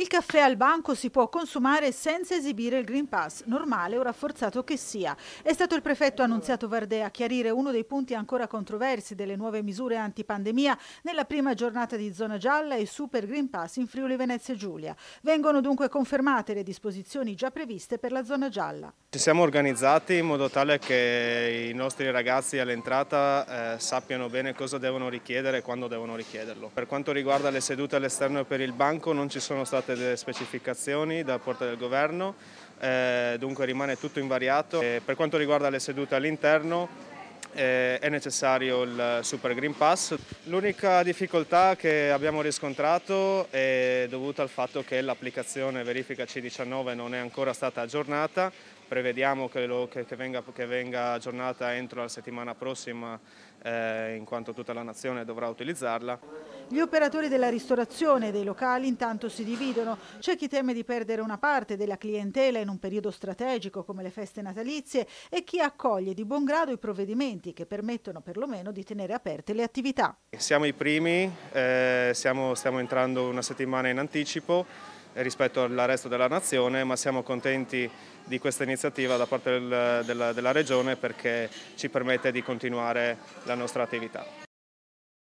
Il caffè al banco si può consumare senza esibire il Green Pass, normale o rafforzato che sia. È stato il prefetto Annunziato Vardè a chiarire uno dei punti ancora controversi delle nuove misure antipandemia nella prima giornata di zona gialla e Super Green Pass in Friuli Venezia Giulia. Vengono dunque confermate le disposizioni già previste per la zona gialla. Ci siamo organizzati in modo tale che i nostri ragazzi all'entrata eh, sappiano bene cosa devono richiedere e quando devono richiederlo. Per quanto riguarda le sedute all'esterno per il banco non ci sono state tutte le specificazioni da parte del governo, eh, dunque rimane tutto invariato. E per quanto riguarda le sedute all'interno, eh, è necessario il Super Green Pass. L'unica difficoltà che abbiamo riscontrato è dovuta al fatto che l'applicazione verifica C19 non è ancora stata aggiornata, prevediamo che, lo, che, che, venga, che venga, aggiornata entro la settimana prossima eh, in quanto tutta la nazione dovrà utilizzarla. Gli operatori della ristorazione dei locali intanto si dividono. C'è chi teme di perdere una parte della clientela in un periodo strategico come le feste natalizie e chi accoglie di buon grado i provvedimenti che permettono perlomeno di tenere aperte le attività. Siamo i primi, eh, siamo, stiamo entrando una settimana in anticipo rispetto al resto della nazione, ma siamo contenti di questa iniziativa da parte del, della, della Regione perché ci permette di continuare la nostra attività.